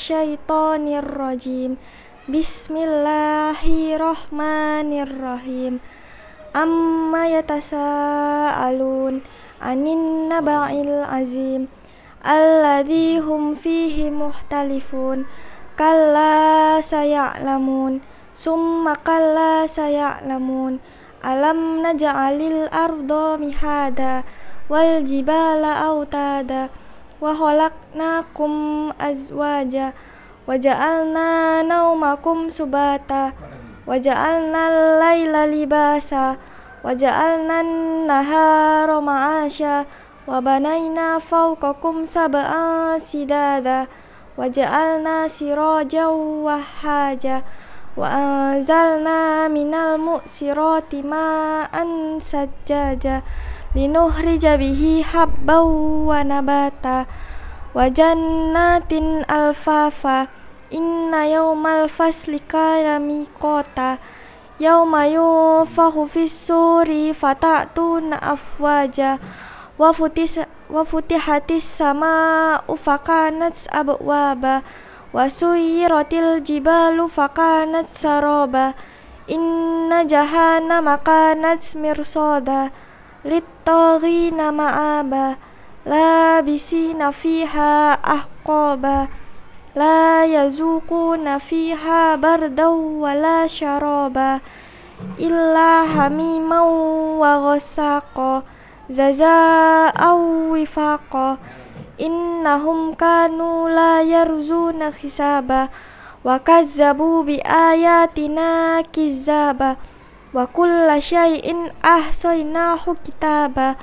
Minasyaitonirrojim Bismillahirrohmanirrohim Amma alun Anin naba'il azim Alladhihum fihi muhtalifun Kalla saya'lamun Summa kalla saya'lamun Alam naja'alil ardo mihada Wal jibala autada wa khalaqnakum azwaja wa ja'alna naumakum subata wa ja'alna laila libasa wa ja'alna nahara ma'asha wa banaina fawqakum sab'an sidada wa ja'alna sirajan wahaja wa anzalna minal mu'sirati ma'an sajjaja linuhrija jabihi habbaw wa nabata wa jannatin alfafa inna yawmal fasli kana miqata yawma yunfahu fis-suri fatatuna afwaja wa futis wa futihatis samaa'u fakanat abwaba wa suyiratil jibalu fakanat saroba inna jahannama kanat mirsada للطاغين مآبا لابسين فيها أحقابا لا يذوقون فيها بردا ولا شرابا إلا حميما وغساقا جزاء وفاقا إنهم كانوا لا يرجون حسابا وكذبوا بآياتنا كذابا wa kulla syai'in ahsaynahu kitaba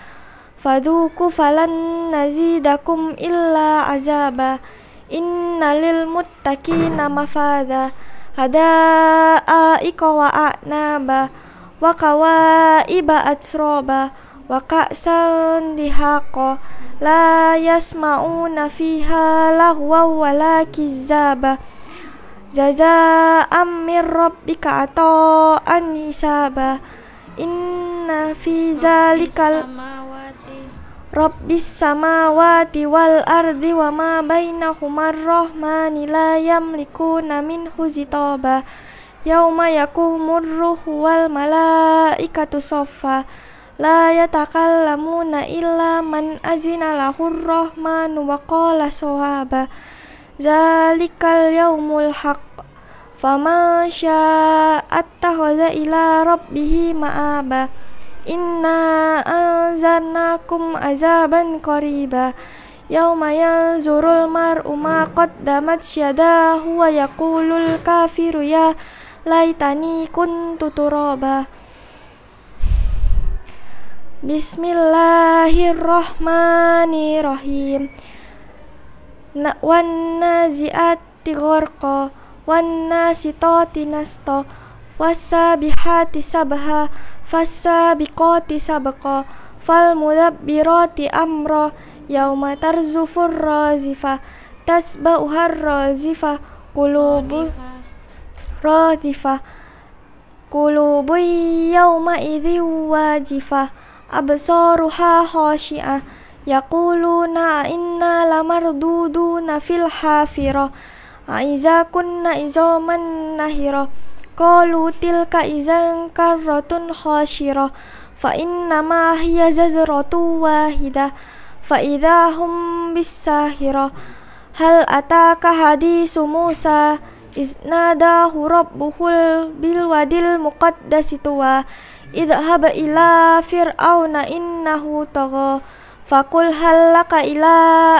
fadhuku falan nazidakum illa azaba inna lil muttaqina mafada hada aika wa anaba wa kawaiba atsroba wa ka'san dihaqa la yasma'una fiha lahwa wa la kizaba Amir Robi rabbika Anisa Ba inna fi zalikal Rabbis samawati wal ardi wa ma Yam rahmani la yamlikuna min huzitaba yauma yakumur ruhu wal malaikatu saffa la yatakallamuna illa man azina lahur rahmanu wa qala sawaba Zalikal yaumul haq Faman sya'attakhadha ila rabbihi ma'aba Inna anzarnakum azaban qariba Yauma yanzurul mar'u ma qaddamat syadahu wa yaqulul kafiru ya laitani kuntu turaba Bismillahirrahmanirrahim wannaziati ghorqa tinasto, fasa bihati sabha fal mudab biroti amro yauma tarzufur tasba uhar rozifa kulubu rozifa kulubu yauma idhi wajifa absaruha khashi'ah يقولون إنا لمردودون في الحافرة أئذا كنا عظاما نهرة قالوا تلك إذا كرة خاشرة فإنما هي زجرة واحدة فإذا هم بالساهرة هل أتاك حديث موسى إذ ناداه ربه بالواد المقدس طوى اذهب إلى فرعون إنه طغى Fakul halaka ila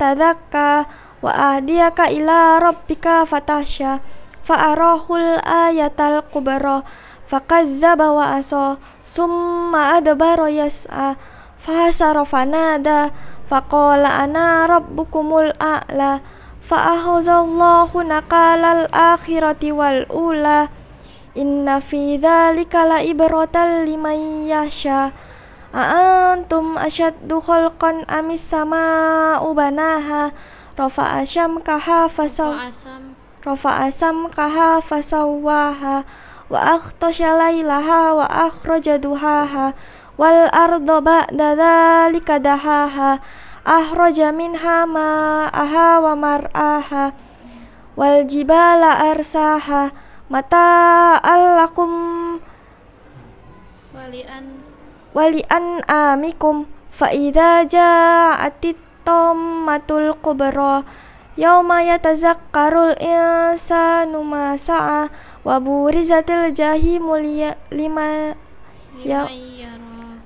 tada ka, wa ahdiyaka ila rabbika fatasha arahul ayatal kubara fakazzaba wa aso summa adbaro yas'a fahasara fanada faqala ana rabbukumul a'la fa'ahuzallahu nakalal akhirati wal ula inna fi dhalika la ibaratan liman yasha' Aantum asyaddu khalqan amis sama ubanaha Rafa asyam kaha fasaw Rafa asam kaha fasawaha Wa akhtasya laylaha wa akhraja duhaha Wal ardo ba'da dhalika dahaha Ahraja minha ma'aha wa mar'aha Wal jibala arsaha Mata allakum walian amikum fa idza ja'atit tammatul kubra yauma yatazakkarul insanu ma sa'a wa burizatil jahim lima ya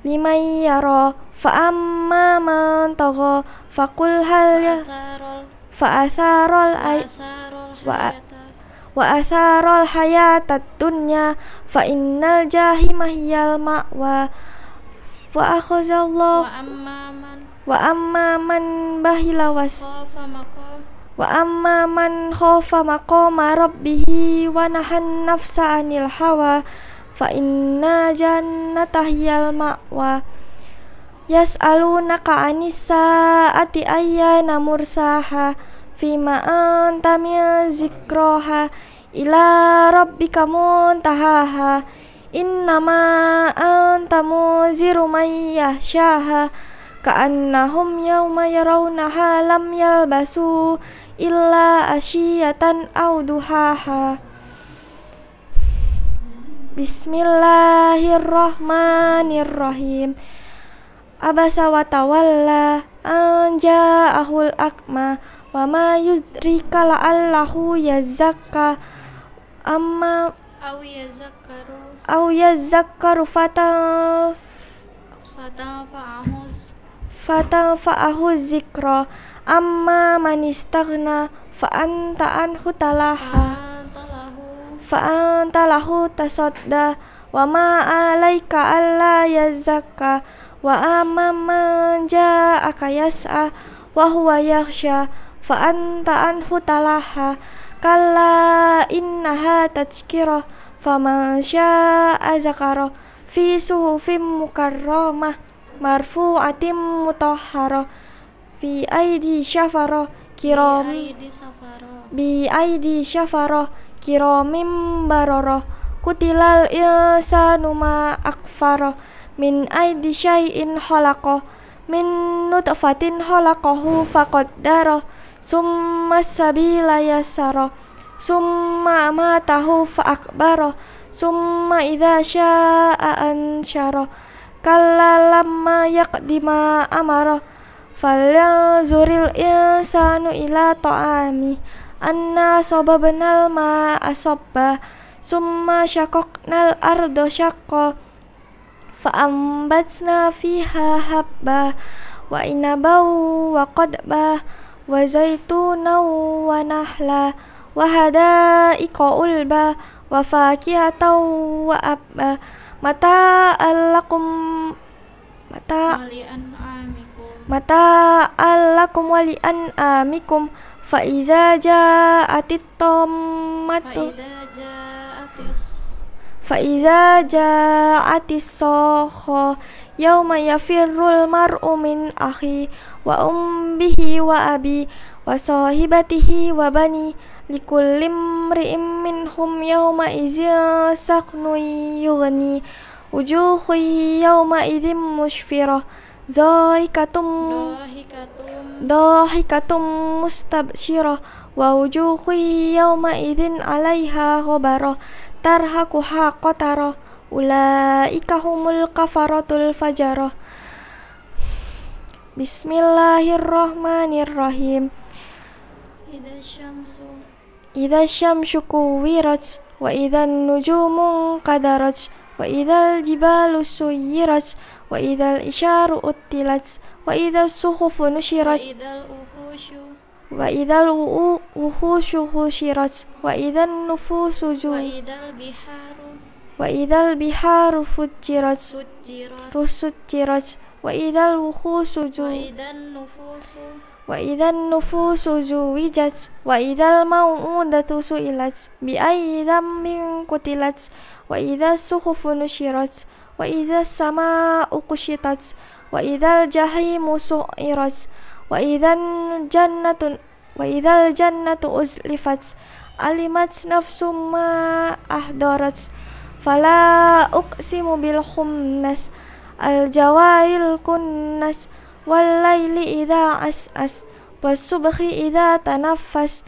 lima yara fa amma man tagha qul hal ya fa atharul ay wa wa atharul hayatad dunya fa innal jahima hiyal ma'wa wa akhazallahu wa amman wa amman bahila was wa amma man khafa maqama rabbihi wa nahan nafsa anil hawa fa inna jannata hiyal ma'wa yas'alunaka anisa ati ayyana mursaha fima anta min zikroha ila rabbika muntahaha Innama anta muziru man yahsyaha Ka'annahum yawma yarawnaha lam yalbasu illa asyiyatan aw duhaha Bismillahirrahmanirrahim Abasa wa tawalla anja ahul akma wa ma yudrika la'allahu yazakka amma aw yazakkaru au yazakkaru fataf fataf fa ahu zikra amma man istaghna fa anta anhu talaha fa anta lahu tasadda wa ma alaika alla yazakka wa amma man ja'aka yas'a wa huwa yakhsha fa anta anhu talaha kalla innaha tadhkirah faman azakaro zakaro fi suhufin mukarramah marfu'atin mutahharo bi aidi syafaro kiram bi aidi syafaro kiramim baroro kutilal insanu ma akfaro min aidi syai'in halaqa min nutfatin halaqahu faqaddara summa sabila yasara summa fa akbaro summa idza syaa syaro, syara kallalamma yaqdima amaro falyanzuril insanu ila ta'ami anna sababnal ma asabba summa nal ardo fa fa'ambatsna fiha habba wa inabaw wa qadba wa zaitunaw wa nahla wahada iko ulba wafaki tau wa apa mata alakum mata mata alakum walian amikum fa iza ja atit tomato fa iza ja atis soho yauma firul mar umin ahi wa umbihi wa abi wa sahibatihi wa bani likulim ri'im minhum yawma izin saknu yughni wujuhu yawma idhim mushfirah zaikatum dahikatum mustabshirah wa wujuhu yawma idhin alaiha ghabarah tarhaquha qatarah ulaika humul kafaratul fajarah Bismillahirrahmanirrahim Idza syamsu إذا الشمس كورت وإذا النجوم انقدرت وإذا الجبال سيرت وإذا الإشار أتلت وإذا الصخف نشرت وإذا الوحوش خشرت وإذا النفوس جو وإذا البحار وإذا البحار فجرت فجرت وإذا الوحوش جو وإذا النفوس وإذا النفوس زوجت وإذا الموءودة سئلت بأي ذنب قتلت وإذا السخف نشرت وإذا السماء قشطت وإذا الجحيم سئرت وإذا الجنة وإذا الجنة أزلفت علمت نفس ما أحضرت فلا أقسم بالخنس الجوار الكنس walaili as as'as wasubhi idza tanafas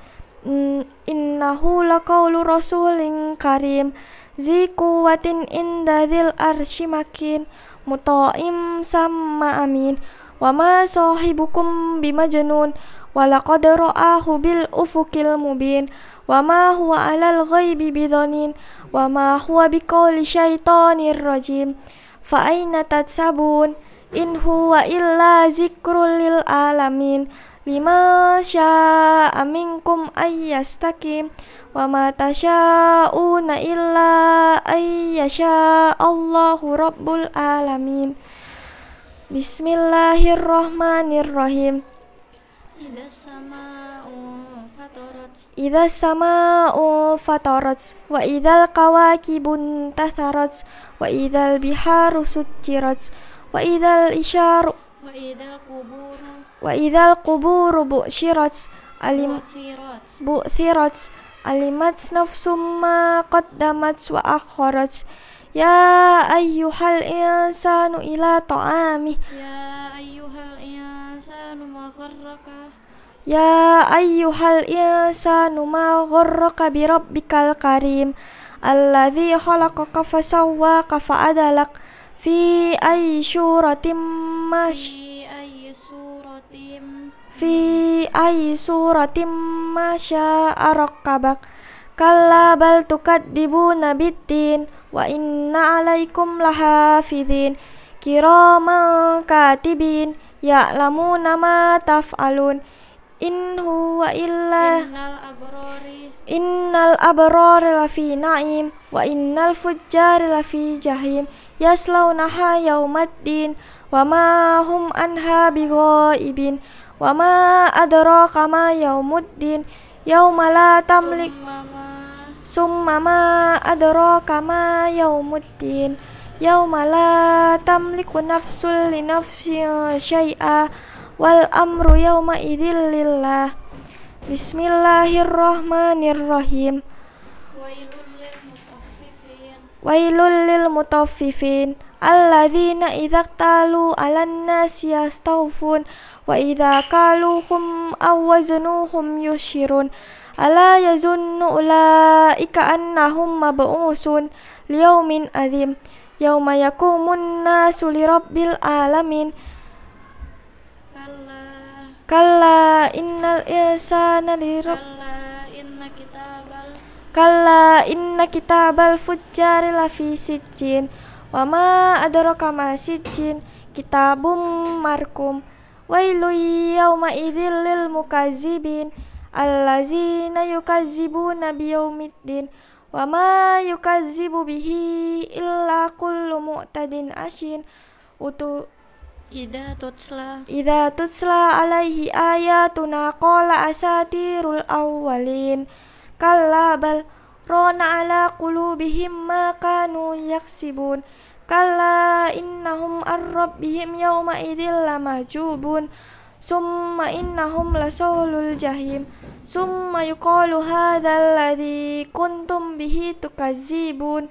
innahu laqawlu rasulin karim zi kuwatin inda dzil arsy makin muta'im sama amin wa ma sahibukum bimajnun walaqad ra'ahu bil ufukil mubin wa ma huwa 'alal ghaibi bidhanin wa ma huwa biqawli syaitonir rajim faaina tatsabun In huwa illa zikrul lil alamin lima sya aminkum ayyastakim wa ma tasyauna illa ayyasha Allahu rabbul alamin Bismillahirrahmanirrahim Idza sama'u fatarat Idas sama'u fatarat wa idal kawakibun tatharat wa idal biharu sutirat وإذا الإشار وإذا القبور وإذا القبور بؤشرت علم بؤثرت علمت نفس ما قدمت وأخرت يا أيها الإنسان إلى طعامه يا أيها الإنسان ما غرك يا أيها الإنسان ما غرك بربك الكريم الذي خلقك فسواك فعدلك fi ay suratim mash fi ay suratim fi ay suratim masya arakabak kalla bal tukadzibuna biddin wa inna alaikum lahafidhin kiraman katibin ya'lamuna ma taf'alun in huwa illa innal abrari innal abrari lafi na'im wa innal fujjari lafi jahim yaslaunaha yaumaddin wa ma hum anha bighaibin wa ma adraka ma yaumuddin yauma la tamlik summa ma adraka ma yaumuddin yauma la tamliku nafsul li nafsin syai'a wal amru yauma idzil lillah bismillahirrahmanirrahim Wailul lil mutaffifin alladzina idza talu 'alan nasi yastawfun wa idza kaluhum aw wazanuhum yushirun ala yazunnu ulaika annahum mab'usun liyaumin adzim yauma yakumun nasu lirabbil alamin kalla innal insana lirabb Kala inna kitabal fujjari lafi sijin Wa ma adraka ma sijjin Kitabum markum Wailu yawma idhil lil mukazibin Allazina yukazibu biyaumiddin Wa Wama yukazibu bihi illa kullu tadin ashin Utu Ida tutsla Ida tutsla alaihi ayatuna kola Qala asatirul awwalin kalabal bal rona ala qulubihim ma kanu yaksibun kala innahum ar-rabbihim yawma idhil lamahjubun Summa innahum lasaulul jahim Summa yuqalu hadhal ladhi kuntum bihi tukazibun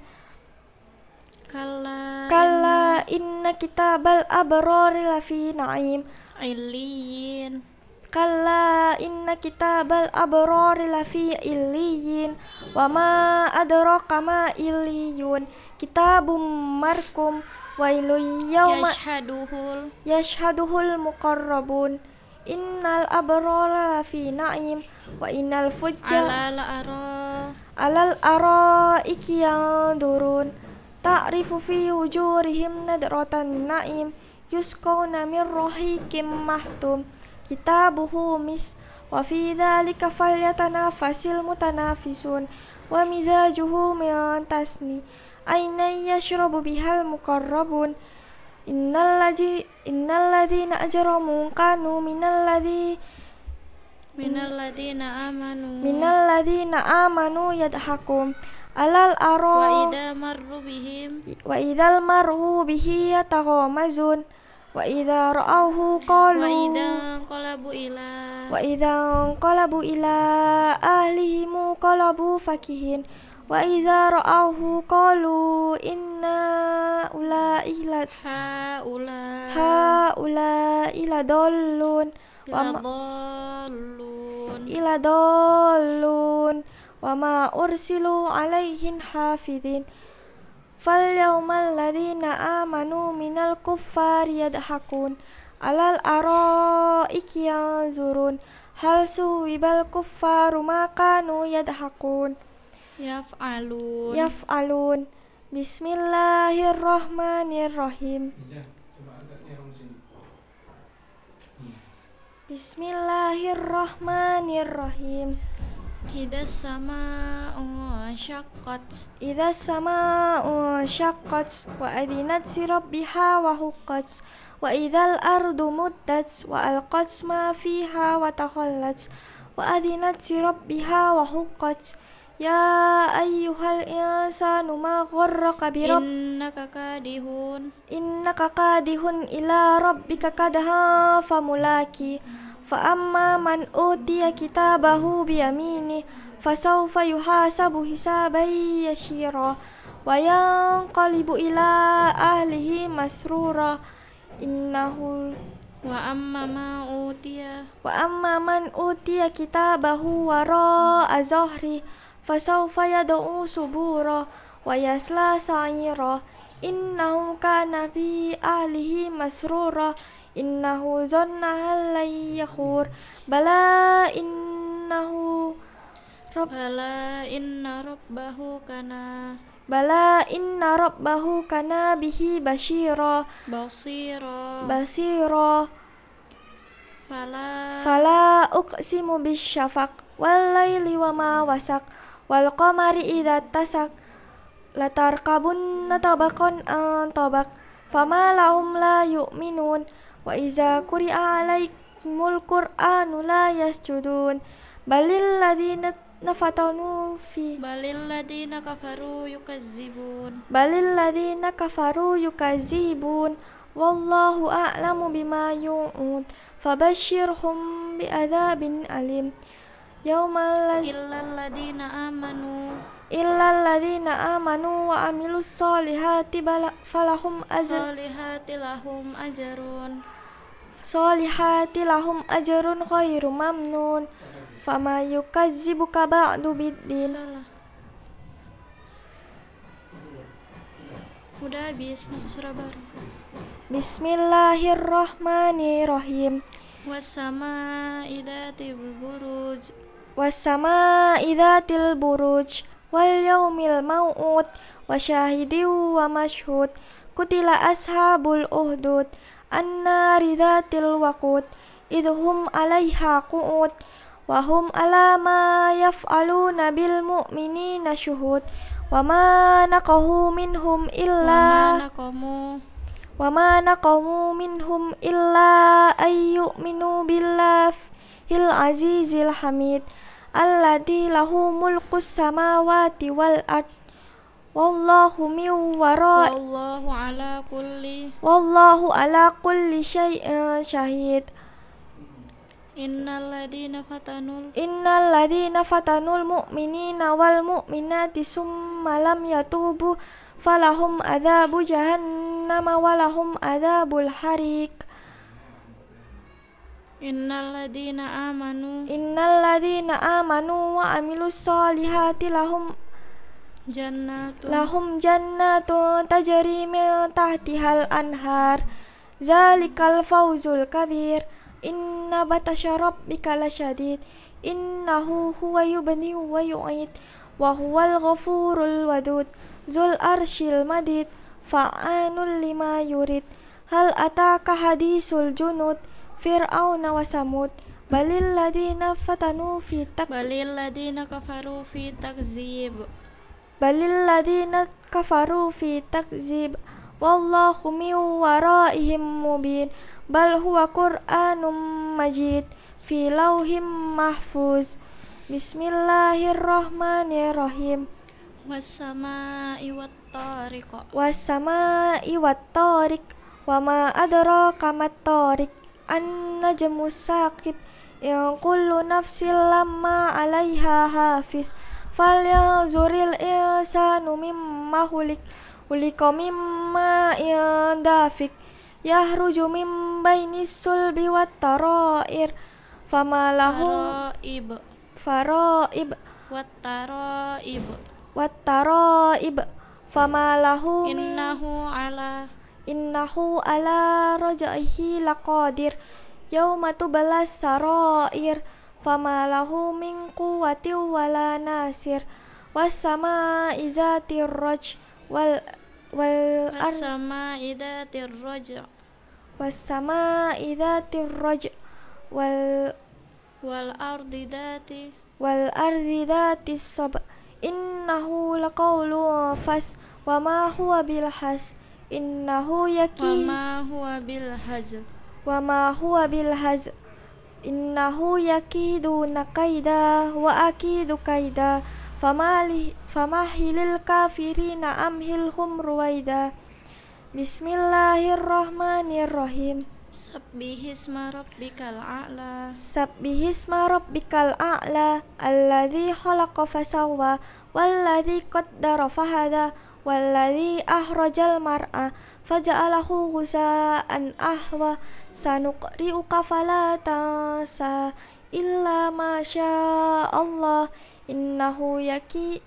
Kala Kalla inna kitabal abrari lafi na'im Iliyin kala inna bal abrori lafi illiyin wa ma kama iliyun, kita bum markum wailul yawma yashaduhul, yashaduhul muqarrabun innal abrori lafi na'im wa innal fujjar alal aro, alal aro iki yandurun ta'rifu fi wujurihim nadratan na'im yuskawna min kim mahtum kitabuhu mis wa fi dhalika falyatanafasil mutanafisun wa mizajuhu min tasni ainan yashrabu bihal muqarrabun innal ladzi innal ladzina ajramu kanu minal ladzi minal ladzina amanu minal ladzina amanu yadhakum alal aro wa idal marru bihim wa idzal marru bihi وإذا رأوه قالوا وإذا انقلبوا إلى وإذا انقلبوا إلى أهلهم انقلبوا فكهين وإذا رأوه قالوا إنا أولئك هؤلاء هؤلاء لضالون إلى ضالون وما أرسلوا عليهم حافظين falyawmal ladhina amanu minal kuffar yadhakun alal aro ikiyan zurun hal suwibal kuffaru makanu yadhakun yaf'alun yaf'alun bismillahirrahmanirrahim bismillahirrahmanirrahim إذا السماء انشقت إذا السماء انشقت وأذنت لربها وهقت وإذا الأرض مدت وألقت ما فيها وتخلت وأذنت لربها وهقت يا أيها الإنسان ما غرك برب إنك كادهون إنك كادهن إلى ربك كدها فملاكي Fa'amma man utiya kitabahu biyamini Fasawfa yuhasabu hisabai yashira Wa yang qalibu ila ahlihi masrura Innahu Wa amma ma utiya Wa amma man utiya kitabahu wara azahri Fasawfa yadu'u subura Wa yasla sa'ira Innahu ka nabi ahlihi masruro innahu zanna lan yakhur bala innahu rob bala inna rabbahu kana bala inna rabbahu kana bihi basyira basyira basyira fala fala uqsimu bisyafaq wal laili wama wasaq wal qamari idza tasak latarkabun tabaqan an tabaq fama lahum la yu'minun wa iza quri'a alaikumul qur'anu la yasjudun balil ladina nafatanu fi balil ladina kafaru yukazzibun balil ladina kafaru yukazzibun wallahu a'lamu bima yu'ud fabashshirhum bi'adzabin alim yaumal ladina amanu illal ladina amanu wa amilus solihati falahum ajrun solihati lahum ajrun solihati lahum ajrun khairu mamnun fama yukazzibuka ba'du biddin Udah habis, masuk surah baru. Bismillahirrohmanirrohim. Wassama idatil buruj. Wassama idatil buruj wal yaumil mau'ud wa syahidi wa kutila ashabul uhdud anna ridatil wakud, idhum alaiha qu'ud wa hum ala ma yaf'aluna bil mu'minina syuhud wa ma naqahu minhum illa wa ma naqahu minhum illa ayyuminu billah hil azizil hamid alladhi lahu mulku samawati wal ard wallahu min wara wallahu ala kulli wallahu ala kulli syai'in syahid Innalladzina fatanul Innalladzina fatanul mu'minina wal mu'minati summa lam yatubu falahum adzabu jahannam walahum adzabul harik Innaladina amanu Innaladina amanu wa amilus solihati lahum jannatun lahum jannatun tajri min tahtihal anhar zalikal fauzul kabir inna batasya rabbika lasyadid innahu huwa yubni wa yu'id wa huwal ghafurul wadud zul arshil madid fa'anul lima yurid hal ataka hadisul junud fir'aun wa samud balil ladina fatanu fi tak balil ladina kafaru fi takzib balil ladina kafaru fi takzib wallahu min waraihim mubin bal huwa qur'anum majid fi lauhim mahfuz bismillahirrahmanirrahim wassama'i wattariq wassama'i wattariq wa ma adraka mattariq an jemu Saqib yang kullu nafsil lama 'alaiha hafiz zuril insanu mimma hulik hulika mimma dafik yahruju min bainis sulbi wat tarair fama lahum faraib faraib wat taraib wat taraib fama lahum innahu ala innahu ala rajaihi laqadir yauma tubalas sarair fama lahu min quwwati wala nasir was sama izati raj wal wal was sama izati raj was sama raj wal wal ardi dati wal ardi dati sab innahu laqawlu fas wama ma huwa bilhas إنه يكيد وما هو بالهزل وما هو بالهزل إنه يكيدون كيدا وأكيد كيدا فمهل الكافرين أمهلهم رويدا بسم الله الرحمن الرحيم سبح اسم ربك الأعلى سبح اسم ربك الأعلى الذي خلق فسوى والذي قدر فهدى Walladhi ahrajal mar'a faja'alahu ghusa'an ahwa sanuqri'uka fala tansa illa ma Allah innahu yaki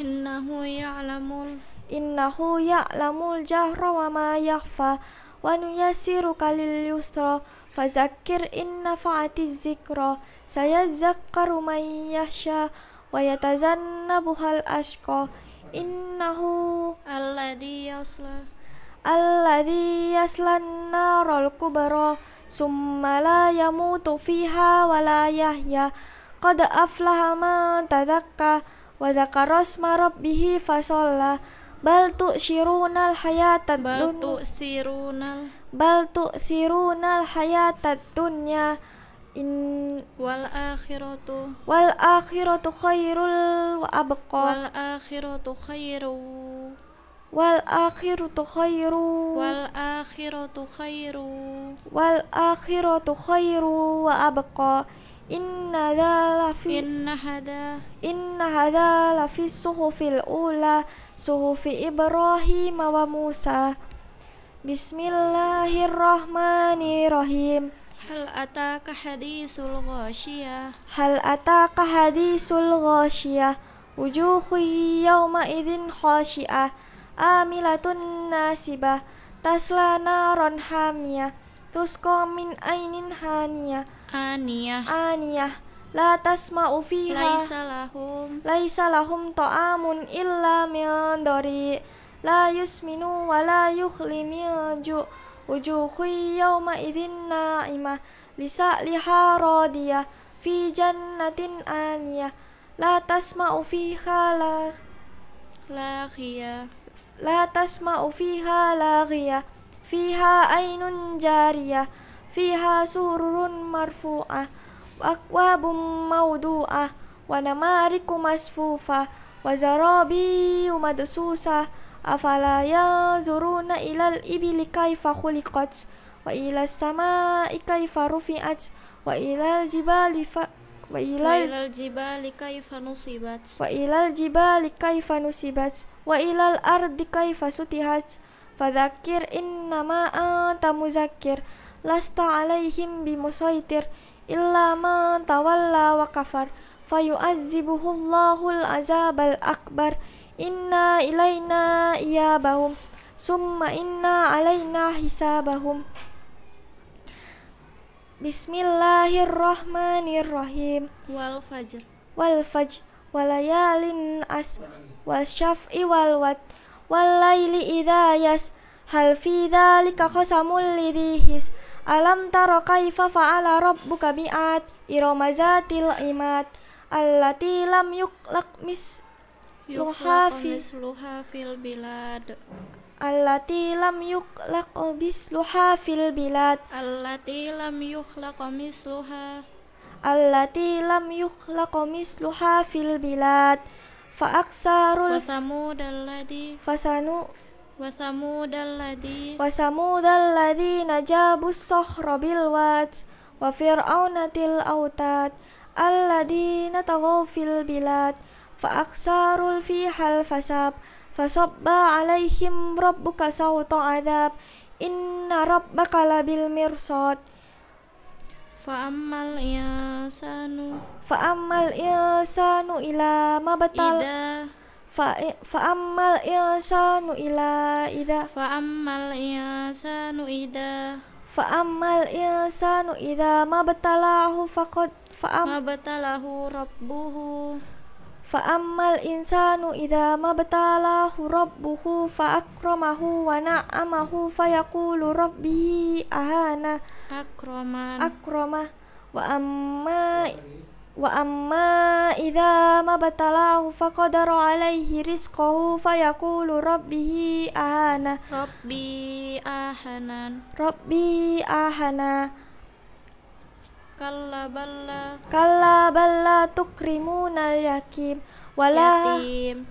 innahu ya'lamul innahu ya'lamul jahra wa ma yakhfa wa nuyassiruka lil yusra fadzakkir in nafa'ati dzikra sayadzakkaru man yahsha wa yatazannabuhal ashqa innahu alladhi yasla alladhi yaslan narul kubara summa la yamutu fiha wa la yahya qad aflaha man tazakka wa dhakara asma rabbihi fasalla bal tu'sirunal hayatad dunya bal tu'sirunal bal tu'sirunal hayatad dunya إن والآخرة خير وأبقى والآخرة خير والآخرة خير والآخرة خير والآخرة خير وأبقى إن هذا لفي إن هذا إن هذا لفي الصحف الأولى صحف إبراهيم وموسى بسم الله الرحمن الرحيم Hal ataka hadithul ghasyiyah Hal ataka hadithul ghasyiyah Wujuhu yawma idhin khasyiah Amilatun nasibah Tasla naron hamiyah Tusko min ainin haniyah Aniyah Aniyah La tasma'u fiha Laisa lahum Laisa lahum ta'amun illa min dori La yusminu wa la yukhli min ju' وجوه يومئذ ناعمة لسألها راضية في جنة آنية لا تسمع فيها لاغية لا تسمع فيها لاغية فيها عين جارية فيها سرر مرفوعة وأكواب موضوعة ونمارك مصفوفة وزرابي مدسوسة أفلا ينظرون إلى الإبل كيف خلقت وإلى السماء كيف رفعت وإلى الجبال ف... وإلى, الجبال كيف نصبت وإلى الجبال كيف نصبت وإلى الأرض كيف سطحت فذكر إنما أنت مذكر لست عليهم بمسيطر إلا من تولى وكفر فيعذبه الله العذاب الأكبر inna ilaina iyabahum summa inna alaina hisabahum Bismillahirrahmanirrahim wal fajr wal fajr walayalin as wal syaf'i wal wat wal laili idha yas hal fi dhalika qasamul lidhihis alam taro kaifa fa'ala rabbuka bi'at iramazatil imat allati lam yuklak mis luha fi luha fil bilad allati lam yuklaq obis luha fil bilad allati lam yuklaq misluha allati lam yuklaq misluha fil bilad fa aksarul wasamu alladhi fasanu wasamu alladhi wasamu alladhi najabus sohra bil wad wa fir'aunatil autad alladhi nataghaw fil bilad Faksa rul fi hal fasab, fasab alaihim Rob buka sauton adab, in Rob bakalabil mirsot. Fa amalnya sanu. Fa sanu ilah ma betal. Ida. Fa fa amalnya sanu ilah ida. Fa amalnya sanu ida. Fa amalnya sanu ida ma betalahu fa kod fa Ma betalahu Rob buhu. Fa insanu ida ma betallahu Rabbuhu fa akromahu wana amahu fa yakulu Rabbihih ahanah. Akromah. Akromah. Wa Ida ma betallahu fa kudaroh alehiriskohu fa yakulu Rabbihih ahanah. ahanan. Rabbihih ahanah. Kalla balla Kalla balla tukrimunal yakim Wala Yatim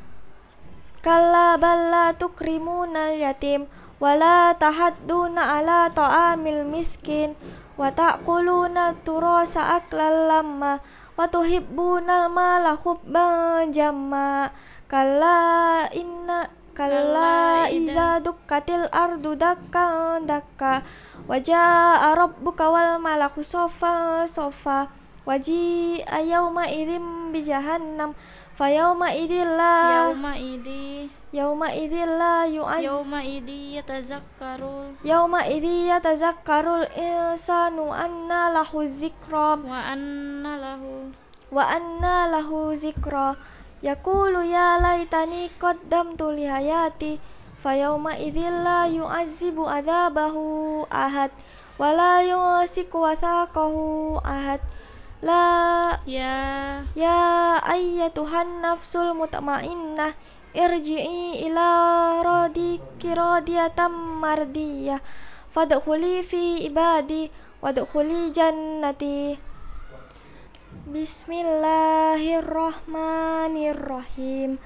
Kalla balla tukrimunal yatim Wala tahadduna ala ta'amil miskin Wa ta'kuluna turasa aklal lamma Wa tuhibbunal mala hubban jamma Kalla inna kalla iza dukkatil ardu dakka dakka wajaa rabbuka wal malaku sofa sofa waji ayauma idim bi jahannam fa yauma idilla yauma idi yauma idilla yu'az yauma idi yatazakkarul yauma idi yatazakkarul insanu anna lahu zikra wa anna lahu wa anna lahu zikra Yakulu ya laitani koddam li hayati fayauma idzil la yu'azzibu adzabahu ahad wa la yusiku wathaqahu ahad la ya ya ayyatuhan nafsul mutmainnah irji'i ila radiki radiyatan mardiyah fadkhuli fi ibadi wadkhuli jannati Bismillahirrahmanirrahim.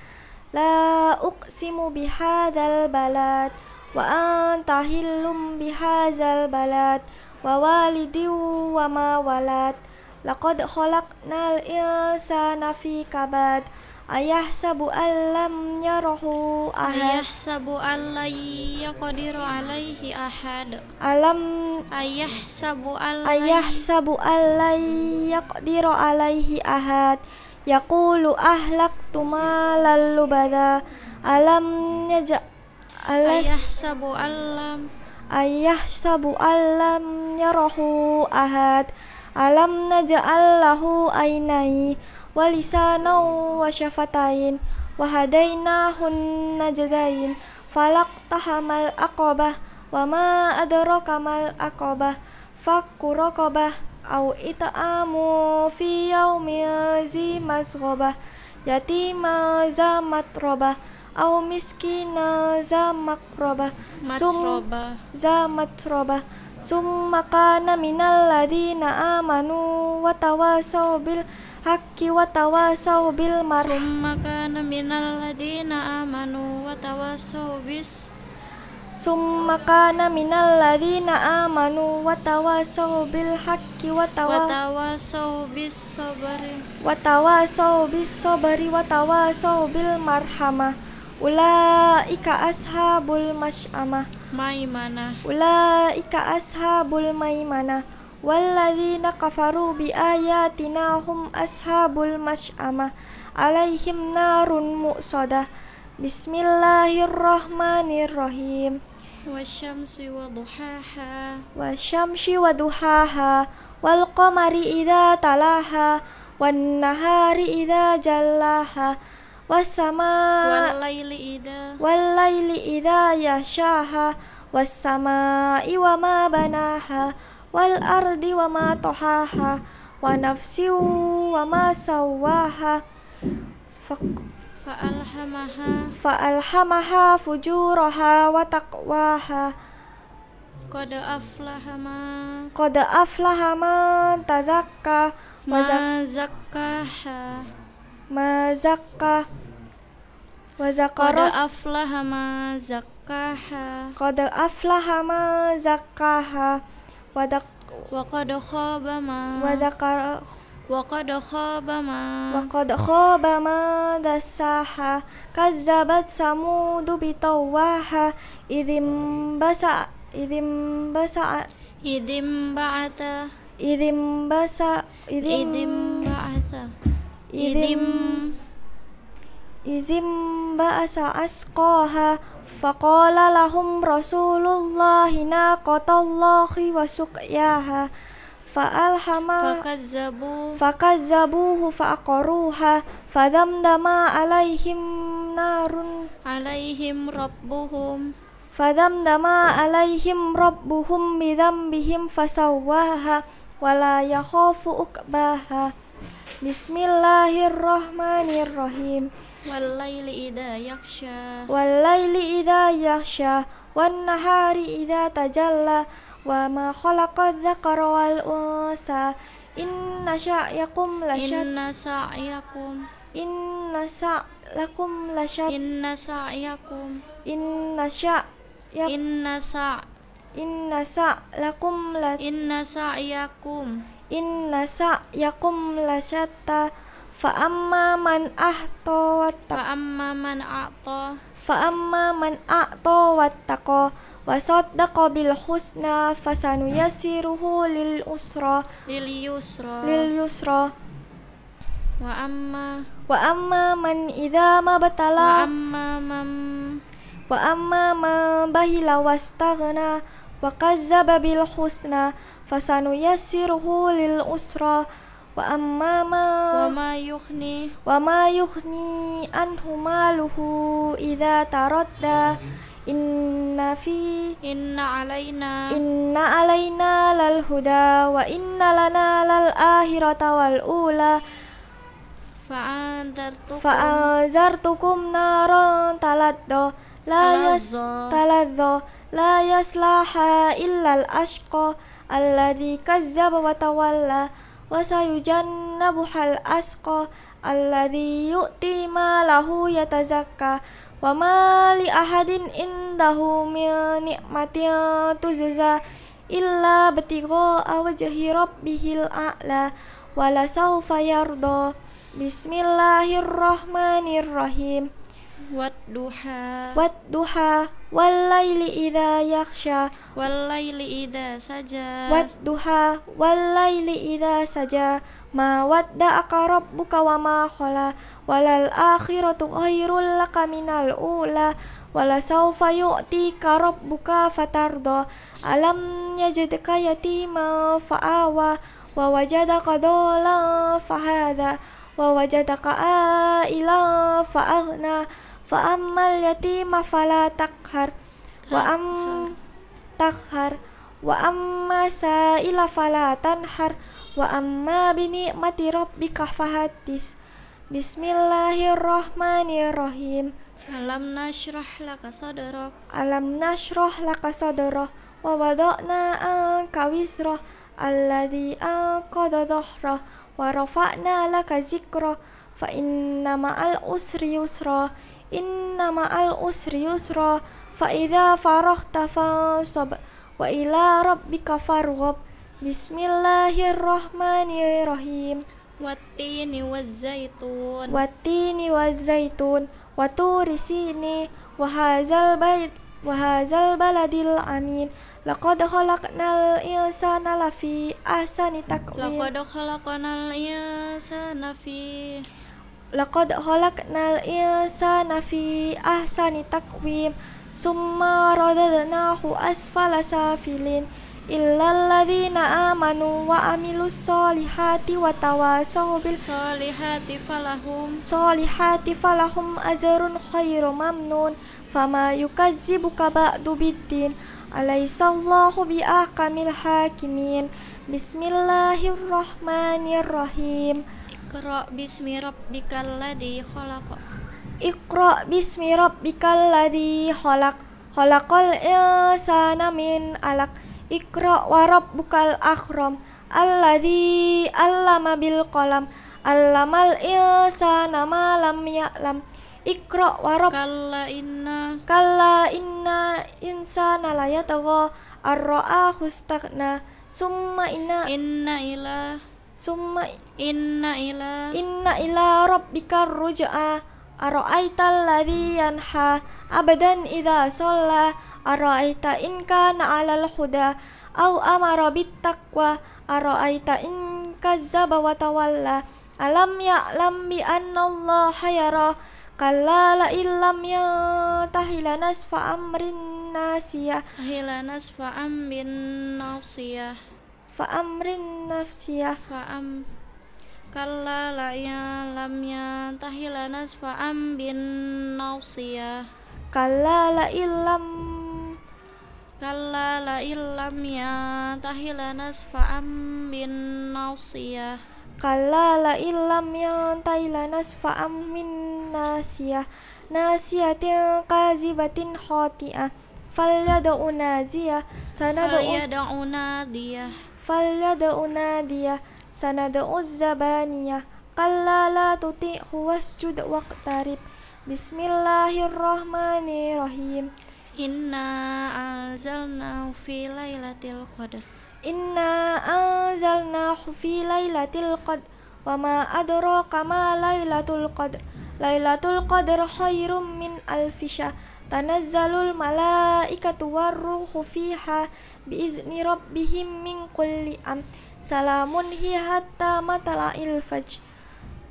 La uqsimu bihadzal balad wa anta hillum bihadzal balad wa walidi wa ma walad. Laqad khalaqnal insana fi kabad. Ayah sabu alam yarahu ahad sabu allam yaqdiru alaihi ahad alam ayah sabu ayahsabu allam yaqdiru alaihi ahad yakulu ahlak tuma lalu bada. alam sabu alam ayah sabu alam allam ahad alam naja'al allahu ainai walisanan wa syafatain wa hadainahun najdain falak tahamal akobah, wa ma kamal akobah, aqabah fakku au itaamu fi yaumin zi masghobah yatima za au miskina za makrobah sum za matrobah summa kana minal ladina amanu bil haqqi wa tawasaw bil mar summa kana minal ladina amanu wa tawasaw bis summa kana minal ladina amanu wa tawasaw bil haqqi wa tawasaw bis sabri wa tawasaw bis sabri wa tawasaw bil marhamah ulaika ashabul masyamah Maimana ulaika ashabul maimana walladzina kafaru bi ashabul masyamah alaihim narun mu'sadah bismillahirrahmanirrahim wasyamsi wa duhaha wasyamsi wa duhaha wal qamari idza talaha wan nahari idza jallaha wasama walaili idza walaili idza yashaha was sama iwa ma banaha wal ardi wa ma tohaha wa nafsi wa ma sawaha fa'alhamaha fa'alhamaha fujuraha wa taqwaha Qad aflaha ma Qad aflaha ma tazakka Ma zakkaha Ma zakka Wa zakaros Qad aflaha ma zakkaha Qad aflaha ma zakkaha wadak wakadokha ba ma wakadok wakadokha dasaha kasabat samud ribtawaha idimba sa idimba sa idimba ata idimba sa idimba sa idim Faqala lahum Rasulullahi naqatallahi wa suqyaha fa'alhama fakazzabu fakazzabuhu fa'aqaruha fadamdama alaihim narun alaihim rabbuhum fadamdama alaihim rabbuhum bidambihim fasawwaha wala yakhafu uqbaha Bismillahirrahmanirrahim Walaili idha yaksha Walaili idha yaksha Wan nahari idha tajalla Wa ma khalaqa dhakara wal unsa Inna sya'yakum lasyat Inna sya'yakum Inna sa'lakum lasyat Inna sya'yakum Inna sya'yakum Inna sya'yakum Inna sa'lakum la Inna sa'yakum Inna sa'yakum lasyatta فأما من أعطى واتقى فأما من أعطى فأما من أعطى واتقى وصدق بالحسنى فسنيسره للأسرى لليسرى لليسرى وأما وأما من إذا ما بتلى وأما من وأما من بهل واستغنى وكذب بالحسنى فسنيسره للأسرى وأما ما وما يغني وما يغني عنه ماله إذا تردى إن في إن علينا إن علينا للهدى وإن لنا للآخرة والأولى فأنذرتكم فأنذرتكم نارا تلظى لا يس لا يصلحها إلا الأشقى الذي كذب وتولى wasayujannabuhal asqa alladhi yu'ti ma lahu yatazakka wa ma li ahadin indahu min nikmatin tuzza illa betigo awajhi rabbihil a'la wala sawfa yardo bismillahirrahmanirrahim Wadduha Wadduha Walaili idha yaksha Walaili idha saja Wadduha Walaili idha saja Ma akarab buka wa ma khala Walal akhiratu khairul laka minal ula Wala yu'ti karab buka fatardo Alam yajidka yatima fa'awa Wa wajadaka dola fahada Wa wajadaka aila fa'aghna fa ammal yatima fala takhar wa am takhar wa amma sa'ila fala tanhar wa amma bi ni'mati rabbika fahaddis Bismillahirrahmanirrahim Alam nashrah laka sadrak Alam nashrah laka sadrak wa wada'na anka wisrah alladhi anqadha dhahrah wa rafa'na laka zikra fa inna ma'al usri yusra inna ma'al usri yusra fa idza faraghta fansab wa ila rabbika farghab bismillahirrahmanirrahim watini wazaitun watini wazaitun wa turi sini wa bait wa baladil amin laqad khalaqnal insana lafi ahsani takwin laqad khalaqnal insana fi Laqad khalaqnal insana fi ahsani taqwim summa radadnahu asfala safilin illalladzina amanu wa amilus solihati wa tawasaw bil solihati falahum solihati falahum ajrun khairu mamnun fama yukazzibuka ba'du biddin bi ahkamil hakimin bismillahirrahmanirrahim Iqra bismi rabbikal ladzi khalaq. Iqra bismi rabbikal ladzi khalaq. Khalaqal insana min alaq. Iqra wa rabbukal akram. Alladzi 'allama bil qalam. 'Allamal insana ma lam ya'lam. Iqra wa kala inna. Kalla inna insana la yatagha. Ar-ra'ahu Summa inna. Inna ila. Summa Inna ila Inna ila rabbika ruj'a Ara'aita alladhi yanha abadan idha Sola Aroaita Inka Naalal alal huda Au amara bittaqwa Aro'aita inka zaba wa tawalla Alam ya'lam bi anna Allah hayara Kalla la illam yantahi lanasfa amrin nasiyah fa'am bin kalla la ya lam ya tahila nasfa'am bin nawsiyah kalla la illam kalla la illam ya tahila nasfa'am bin nawsiyah kalla la illam ya tahila nasfa'am min nasiyah nasiyatin kazibatin khoti'ah falyad'u naziyah sanad'u falyad'u nadiyah falyad'u nadiyah سندع الزبانية قل لا تطيعه واسجد واقترب بسم الله الرحمن الرحيم إنا أنزلناه في ليلة القدر إنا أنزلناه في ليلة القدر وما أدراك ما ليلة القدر ليلة القدر خير من ألف شهر تنزل الملائكة والروح فيها بإذن ربهم من كل أمر Salamun hi hatta matala'il faj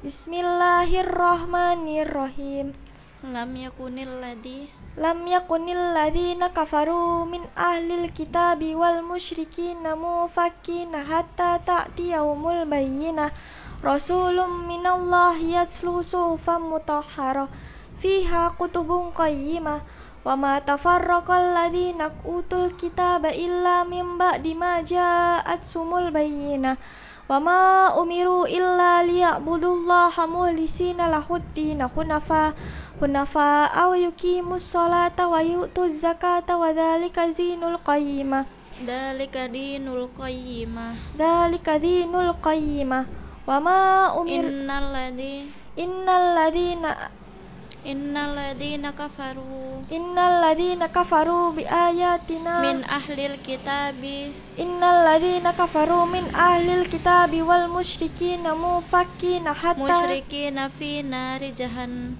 Bismillahirrahmanirrahim Lam yakunil ladhi Lam yakunil ladhina kafaru min ahlil kitabi wal namu fakina hatta ta'ti yaumul bayina Rasulun minallah yatslu sufam mutahara Fiha kutubun qayyimah وما تفرق الذين أوتوا الكتاب إلا من بعد ما جاءتهم البينة وما أمروا إلا ليعبدوا الله مخلصين له الدين حنفاء حنفاء ويقيموا الصلاة ويؤتوا الزكاة وذلك دين القيمة ذلك دين القيمة ذلك دين القيمة وما أمر إن الذين Innaladina kafaru Innaladina kafaru bi ayatina min ahlil kitabi Innaladina kafaru min ahlil kitabi wal namu faki nahata. Musriki nafi nari jahan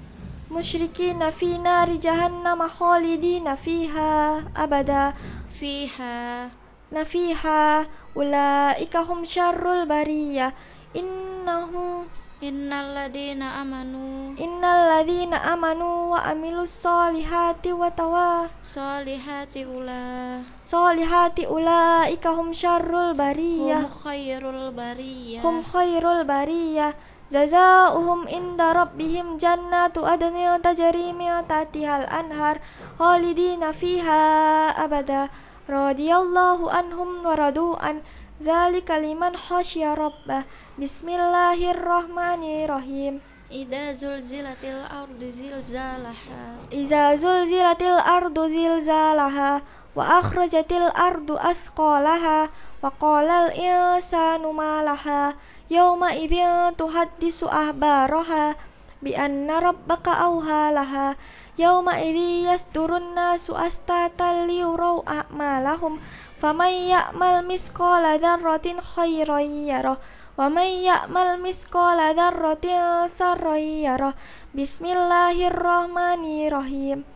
Musriki nafi nari jahan nama kholidi nafiha abada fiha nafiha ulaika hum syarrul bariyah innahu Innaladina amanu Innaladina amanu wa amilu solihati wa tawa Solihati ula Solihati ula ikahum syarrul bariyah Hum khairul bariyah Hum khairul bariyah Jazaohum inda rabbihim jannatu adnil tajri min tahtihal anhar khalidina fiha abada radhiyallahu anhum waradu an Zalika liman khasya rabbah. Bismillahirrahmanirrahim. Ida zulzilatil ardu zilzalaha. Iza zulzilatil ardu zilzalaha wa akhrajatil ardu asqalaha wa qala insanu malaha yawma idhin tuhaddisu ahbaroha bi anna rabbaka awhalaha yawma idhin yasturun nasu astatan liyurau a'malahum faman ya'mal misqala dzarratin khairan yarah wa may ya'mal misqala dzarratin sarran bismillahirrahmanirrahim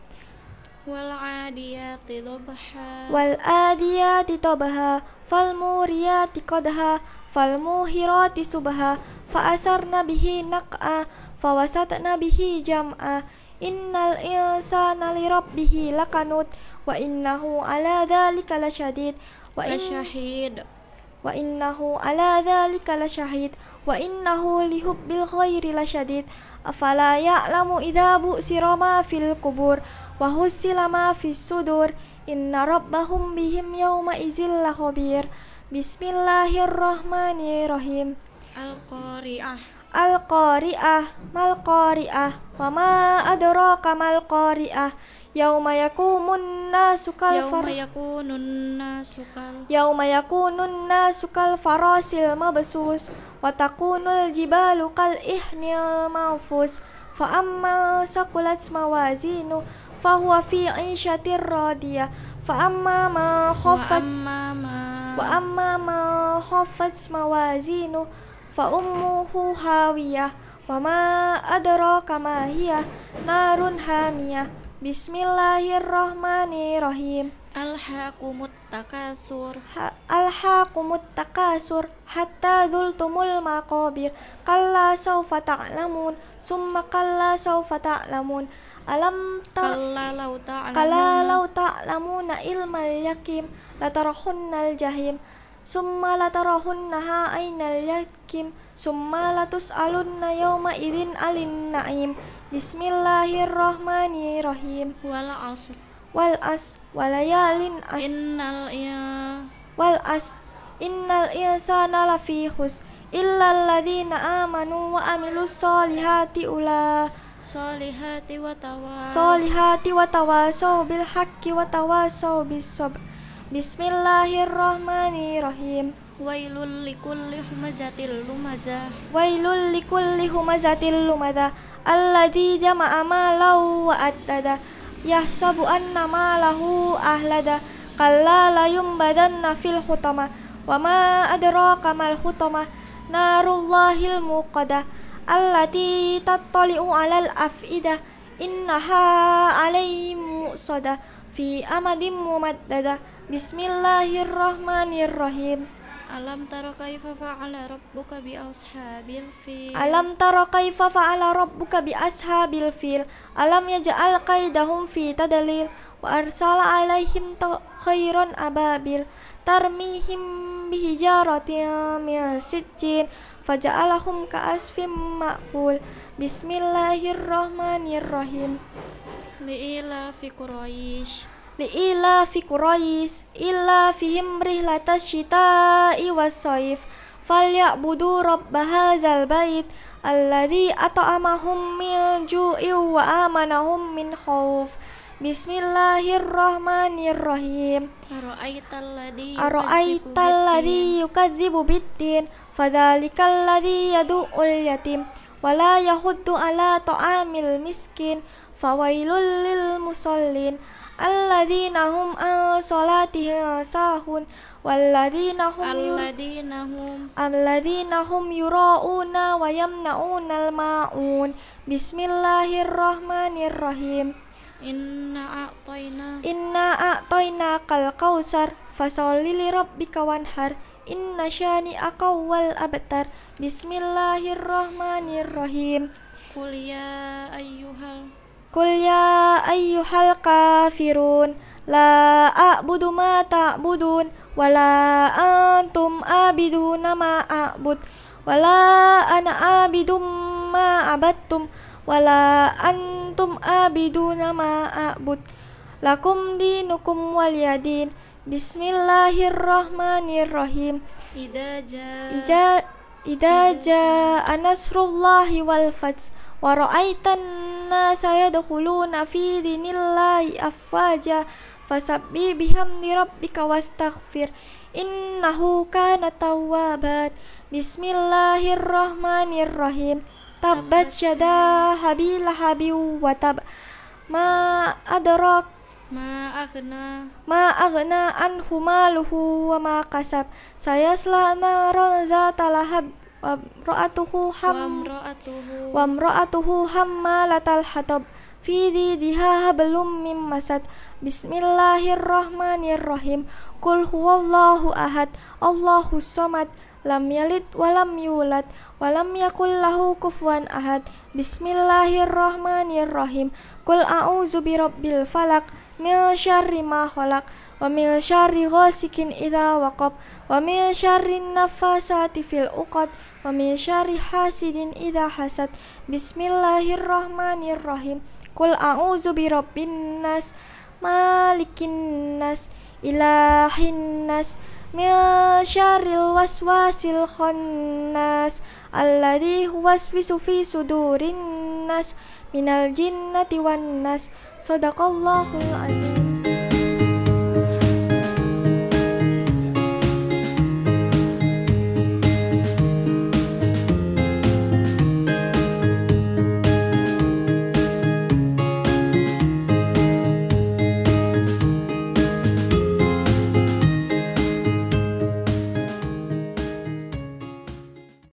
wal adiyati dhabha wal adiyati dhabha fal muriyati qadha fal muhirati fa asarna bihi naq'a fa wasatna bihi jam'a innal insana li bihi lakanut wa innahu ala dzalika lasyadid wa in... syahid wa innahu ala dzalika lasyahid wa innahu lihubbil khairi lasyadid afala ya'lamu idza bu'sira ma fil qubur wa husila ma fis sudur inna rabbahum bihim yawma izil lakhabir bismillahirrahmanirrahim al-qari'ah al-qari'ah mal qari'ah wa ma adraka mal qari'ah Yaumayaku nunna sukal far Yaumayaku nunna sukal Yaumayaku nunna sukal farasil jibalu ihnil mafus fa amma mawazinu fa huafi fi 'ishatir radiyah fa amma ma khaffat wa amma ma khaffat mawazinu fa hawiyah wa ma adraka kamahiyah narun hamiyah Bismillahirrohmanirrohim Alhaqumut takasur ha Alhaqumut takasur Hatta dhultumul maqabir Kalla sawfa ta'lamun Summa kalla sawfa ta'lamun Alam ta Kalla law ta'lamuna Kalla law ta'lamuna ilmal yakim Latarahunnal jahim Summa latarahunnaha aynal yakim Summa latus na yawma idin alin na'im Bismillahirrahmanirrahim. Wal asr. Wal as walayalin as. Innal ya. Wal as innal insana lafi khus illal ladzina amanu wa amilus solihati ula solihati wa tawa solihati wa tawasaw bil haqqi wa tawasaw bis sabr Bismillahirrahmanirrahim. Wailul likulli humazatil lumaza Wailul likulli humazatil lumazah Alladhi jama'a malau wa addada Yahsabu anna malahu ahlada Kalla layum badanna fil hutama Wa ma adraka mal hutama Narullahil muqada Allati tattali'u alal afida Innaha alaihim mu'sada Fi amadim mumaddadah Bismillahirrahmanirrahim Alam taro kaifa fa'ala rabbuka bi ashabil fil Alam taro kaifa fa'ala rabbuka bi ashabil fil Alam yaj'al qaidahum fi tadalil Wa arsala alaihim khairan ababil Tarmihim bihijaratin min sijjin Faja'alahum ka'asfim ma'kul Bismillahirrahmanirrahim Li'ila fi Quraish ila fi Quraisy illa latas rihlatas syita'i was-saif budu rabb hadzal bait atau amahum min ju'i wa amanahum min khauf Bismillahirrahmanirrahim. Ara'aital ladzi yukadzibu biddin fadzalikal ladzi yad'ul yatim wala yahuddu ala ta'amil miskin fawailul lil musallin alladzina hum an salatihim sahun walladzina hum alladzina hum hum yurauna wa yamnauna maun bismillahirrahmanirrahim inna a'tayna inna a'tayna kal kausar fasalli li rabbika wanhar inna syani wal abtar bismillahirrahmanirrahim kul ya ayyuhal Qul ya ayyuhal kafirun La a'budu ma ta'budun la antum abiduna ma a'bud la ana abidum ma abattum la antum abiduna ma a'bud Lakum dinukum wal yadin. Bismillahirrahmanirrahim Ida ja Ida, ida ja anasrullahi wal fajr wara'aitan nasa yadkhuluna fi dinillahi afwaja fasabbi bihamdi rabbika wastaghfir innahu kana tawwaban bismillahirrahmanirrahim tabbat yada habil habiu wa tab ma adrak ma aghna ma aghna anhu maluhu wa ma kasab sayasla naran zata lahab وامرأته حم وامرأته حمالة الحطب في ذي جيدها هبل من مسد بسم الله الرحمن الرحيم قل هو الله أحد الله الصمد لم يلد ولم يولد ولم يكن له كفوا أحد بسم الله الرحمن الرحيم قل أعوذ برب الفلق من شر ما خلق ومن شر غاسق إذا وقب ومن شر النفاسات في الأقد wa min syarri hasidin idza hasad bismillahirrahmanirrahim Qul a'udzu rabbin nas malikin nas ilahin nas min syarril waswasil khannas alladzi waswisu fi sudurin nas minal jinnati wan nas sadaqallahul azim